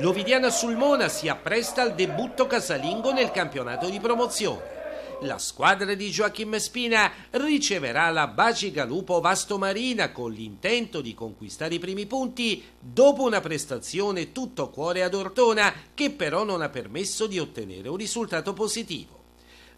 L'Ovidiana Sulmona si appresta al debutto casalingo nel campionato di promozione. La squadra di Joachim Spina riceverà la Baci Galupo Vasto Marina con l'intento di conquistare i primi punti dopo una prestazione tutto cuore ad Ortona che però non ha permesso di ottenere un risultato positivo.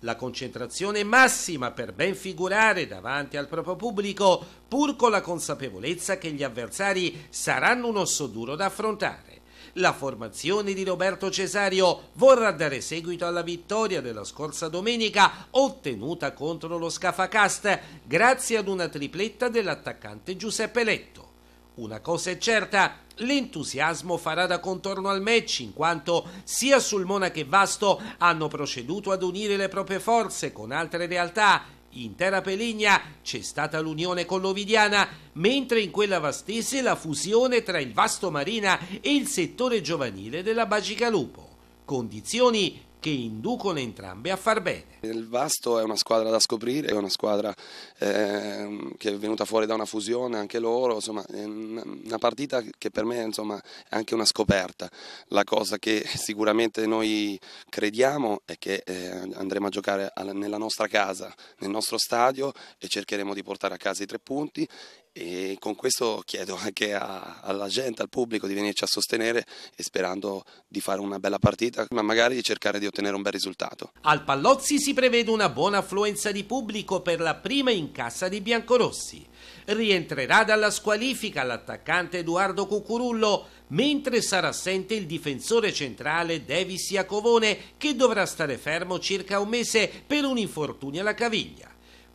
La concentrazione massima per ben figurare davanti al proprio pubblico pur con la consapevolezza che gli avversari saranno un osso duro da affrontare. La formazione di Roberto Cesario vorrà dare seguito alla vittoria della scorsa domenica ottenuta contro lo Scafacast grazie ad una tripletta dell'attaccante Giuseppe Letto. Una cosa è certa, l'entusiasmo farà da contorno al match in quanto sia Sulmona che Vasto hanno proceduto ad unire le proprie forze con altre realtà in terra pelegna c'è stata l'unione con l'Ovidiana, mentre in quella vastese la fusione tra il Vasto Marina e il settore giovanile della Bacigalupo, condizioni che inducono entrambe a far bene. Il Vasto è una squadra da scoprire, è una squadra eh, che è venuta fuori da una fusione, anche loro, insomma, una partita che per me insomma, è anche una scoperta. La cosa che sicuramente noi crediamo è che eh, andremo a giocare nella nostra casa, nel nostro stadio e cercheremo di portare a casa i tre punti e con questo chiedo anche a, alla gente, al pubblico di venirci a sostenere e sperando di fare una bella partita, ma magari di cercare di ottenere un bel risultato. Al Pallozzi si prevede una buona affluenza di pubblico per la prima in cassa di biancorossi. Rientrerà dalla squalifica l'attaccante Edoardo Cucurullo, mentre sarà assente il difensore centrale Davis Iacovone, che dovrà stare fermo circa un mese per un infortunio alla caviglia.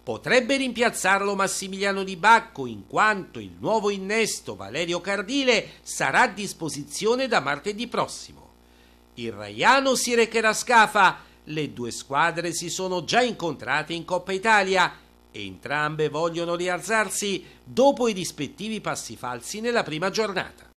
Potrebbe rimpiazzarlo Massimiliano Di Bacco in quanto il nuovo innesto Valerio Cardile sarà a disposizione da martedì prossimo. Il Raiano si recherà a Scafa. Le due squadre si sono già incontrate in Coppa Italia e entrambe vogliono rialzarsi dopo i rispettivi passi falsi nella prima giornata.